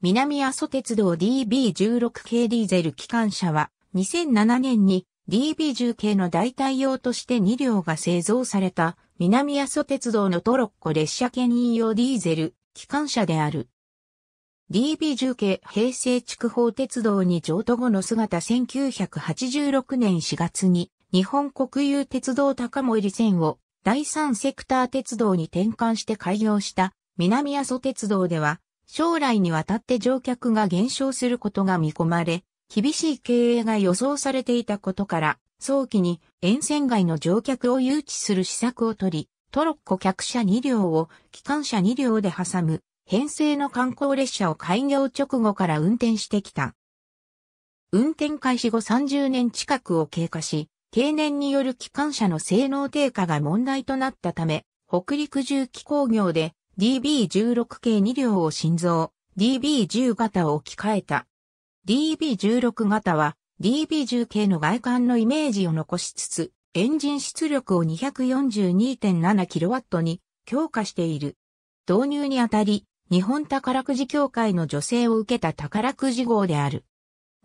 南阿蘇鉄道 DB16 系ディーゼル機関車は2007年に DB10 系の代替用として2両が製造された南阿蘇鉄道のトロッコ列車兼引用ディーゼル機関車である。DB10 系平成筑豊鉄道に譲渡後の姿1986年4月に日本国有鉄道高森線を第三セクター鉄道に転換して開業した南阿蘇鉄道では将来にわたって乗客が減少することが見込まれ、厳しい経営が予想されていたことから、早期に沿線外の乗客を誘致する施策をとり、トロッコ客車2両を機関車2両で挟む編成の観光列車を開業直後から運転してきた。運転開始後30年近くを経過し、経年による機関車の性能低下が問題となったため、北陸重機工業で DB16 系2両を新造、DB10 型を置き換えた。DB16 型は DB10 系の外観のイメージを残しつつ、エンジン出力を 242.7kW に強化している。導入にあたり、日本宝くじ協会の助成を受けた宝くじ号である。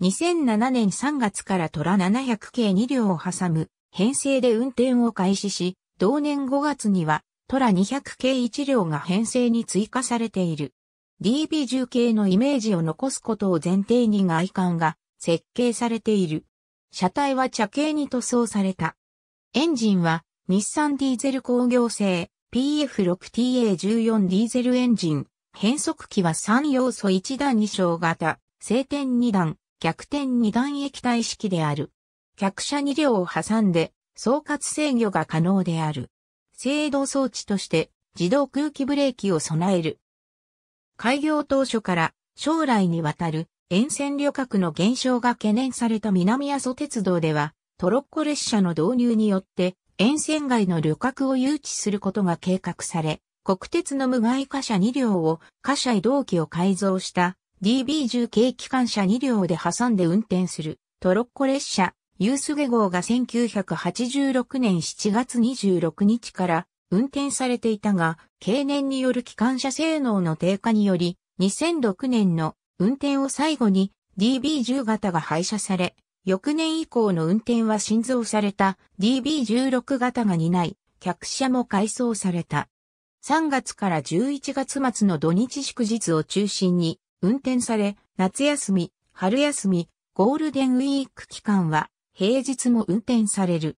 2007年3月から虎700系2両を挟む編成で運転を開始し、同年5月にはトラ200系1両が編成に追加されている。DB10 系のイメージを残すことを前提に外観が設計されている。車体は茶系に塗装された。エンジンは日産ディーゼル工業製 PF6TA14 ディーゼルエンジン。変速機は3要素1段2小型、晴天2段、逆転2段液体式である。客車2両を挟んで、総括制御が可能である。制度装置として自動空気ブレーキを備える。開業当初から将来にわたる沿線旅客の減少が懸念された南阿蘇鉄道ではトロッコ列車の導入によって沿線外の旅客を誘致することが計画され、国鉄の無害貨車2両を貨車移動機を改造した DB10 系機関車2両で挟んで運転するトロッコ列車ユースゲ号が1986年7月26日から運転されていたが、経年による機関車性能の低下により、2006年の運転を最後に DB10 型が廃車され、翌年以降の運転は新造された DB16 型が担い、客車も改装された。3月から11月末の土日祝日を中心に運転され、夏休み、春休み、ゴールデンウィーク期間は平日も運転される。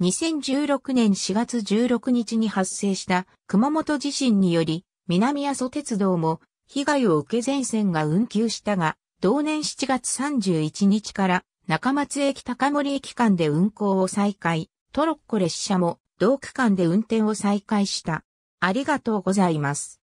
2016年4月16日に発生した熊本地震により、南阿蘇鉄道も被害を受け全線が運休したが、同年7月31日から中松駅高森駅間で運行を再開、トロッコ列車も同区間で運転を再開した。ありがとうございます。